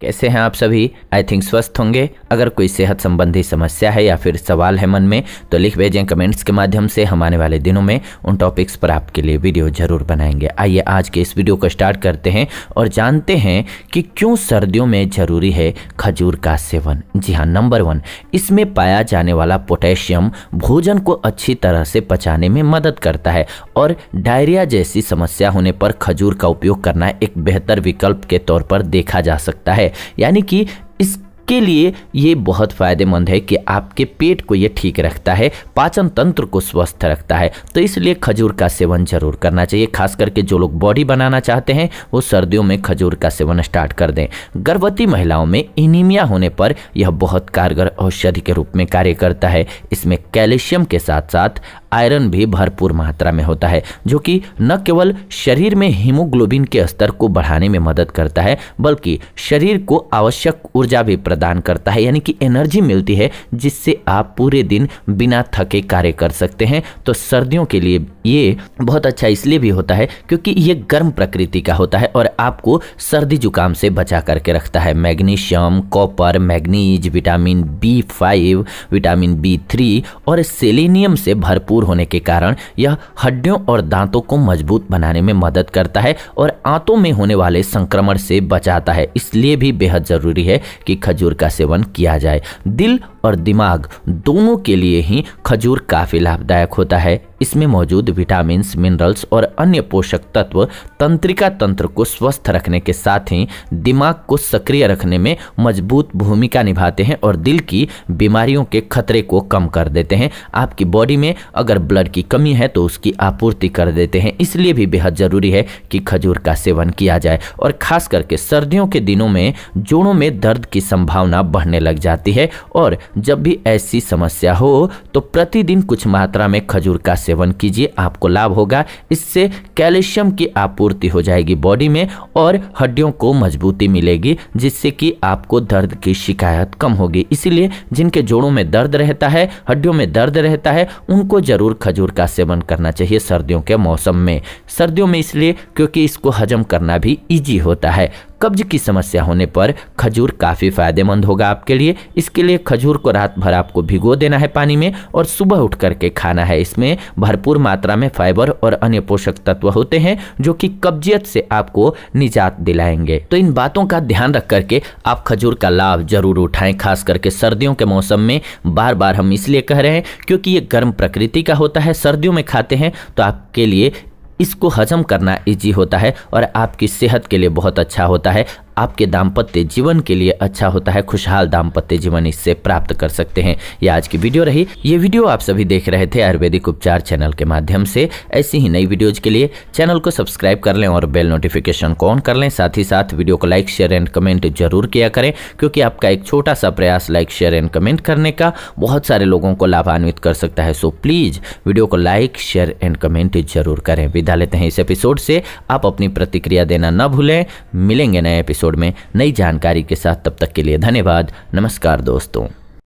कैसे हैं आप सभी आई थिंक स्वस्थ होंगे अगर कोई सेहत संबंधी समस्या है या फिर सवाल है मन में तो लिख भेजें कमेंट्स के माध्यम से हम आने वाले दिनों में उन टॉपिक्स पर आपके लिए वीडियो जरूर बनाएंगे आइए आज के इस वीडियो को स्टार्ट करते हैं और जानते हैं कि क्यों सर्दियों में जरूरी है खजूर का सेवन जी हाँ नंबर वन इसमें पाया जाने वाला पोटेशियम भोजन को अच्छी तरह से पचाने में मदद करता है और डायरिया जैसी समस्या होने पर खजूर का उपयोग करना एक बेहतर विकल्प के तौर पर देखा जा सकता है है यानी कि इस के लिए ये बहुत फ़ायदेमंद है कि आपके पेट को ये ठीक रखता है पाचन तंत्र को स्वस्थ रखता है तो इसलिए खजूर का सेवन जरूर करना चाहिए खास करके जो लोग बॉडी बनाना चाहते हैं वो सर्दियों में खजूर का सेवन स्टार्ट कर दें गर्भवती महिलाओं में इनीमिया होने पर यह बहुत कारगर औषधि के रूप में कार्य करता है इसमें कैल्शियम के साथ साथ आयरन भी भरपूर मात्रा में होता है जो कि न केवल शरीर में हीमोग्लोबिन के स्तर को बढ़ाने में मदद करता है बल्कि शरीर को आवश्यक ऊर्जा भी प्रदान करता है यानी कि एनर्जी मिलती है जिससे आप पूरे दिन बिना थके कार्य कर सकते हैं तो सर्दियों के लिए ये बहुत अच्छा इसलिए भी होता है क्योंकि ये गर्म प्रकृति का होता है और आपको सर्दी जुकाम से बचा करके रखता है magnesium copper manganese vitamin B five vitamin B three और सेलेनियम से भरपूर भरपूर होने के कारण यह हड्डियों और दांतों को मजबूत बनाने में मदद करता है और आंतों में होने वाले संक्रमण से बचाता है इसलिए भी बेहद ज़रूरी है कि खजूर का सेवन किया जाए दिल और दिमाग दोनों के लिए ही खजूर काफ़ी लाभदायक होता है इसमें मौजूद विटामिन मिनरल्स और अन्य पोषक तत्व तंत्रिका तंत्र को स्वस्थ रखने के साथ ही दिमाग को सक्रिय रखने में मजबूत भूमिका निभाते हैं और दिल की बीमारियों के खतरे को कम कर देते हैं आपकी बॉडी में अगर ब्लड की कमी है तो उसकी आपूर्ति कर देते हैं इसलिए भी बेहद ज़रूरी है कि खजूर का सेवन किया जाए और खास करके सर्दियों के दिनों में जोड़ों में दर्द की संभावना बढ़ने लग जाती है और जब भी ऐसी समस्या हो तो प्रतिदिन कुछ मात्रा में खजूर का सेवन कीजिए आपको लाभ होगा इससे कैल्शियम की आपूर्ति हो जाएगी बॉडी में और हड्डियों को मजबूती मिलेगी जिससे कि आपको दर्द की शिकायत कम होगी इसीलिए जिनके जोड़ों में दर्द रहता है हड्डियों में दर्द रहता है उनको ज़रूर खजूर का सेवन करना चाहिए सर्दियों के मौसम में सर्दियों में इसलिए क्योंकि इसको हजम करना भी ईजी होता है कब्ज की समस्या होने पर खजूर काफ़ी फायदेमंद होगा आपके लिए इसके लिए खजूर को रात भर आपको भिगो देना है पानी में और सुबह उठ करके खाना है इसमें भरपूर मात्रा में फाइबर और अन्य पोषक तत्व होते हैं जो कि कब्जियत से आपको निजात दिलाएंगे तो इन बातों का ध्यान रख करके आप खजूर का लाभ जरूर उठाएं खास करके सर्दियों के मौसम में बार बार हम इसलिए कह रहे हैं क्योंकि ये गर्म प्रकृति का होता है सर्दियों में खाते हैं तो आपके लिए इसको हजम करना ईजी होता है और आपकी सेहत के लिए बहुत अच्छा होता है आपके दाम्पत्य जीवन के लिए अच्छा होता है खुशहाल दाम्पत्य जीवन इससे प्राप्त कर सकते हैं यह आज की वीडियो रही ये वीडियो आप सभी देख रहे थे आयुर्वेदिक उपचार चैनल के माध्यम से ऐसी ही नई वीडियोज के लिए चैनल को सब्सक्राइब कर लें और बेल नोटिफिकेशन को ऑन कर लें साथ ही साथ वीडियो को लाइक शेयर एंड कमेंट जरूर किया करें क्योंकि आपका एक छोटा सा प्रयास लाइक शेयर एंड कमेंट करने का बहुत सारे लोगों को लाभान्वित कर सकता है सो प्लीज़ वीडियो को लाइक शेयर एंड कमेंट जरूर करें विदा लेते हैं इस एपिसोड से आप अपनी प्रतिक्रिया देना न भूलें मिलेंगे नए एपिसोड एपिसोड में नई जानकारी के साथ तब तक के लिए धन्यवाद नमस्कार दोस्तों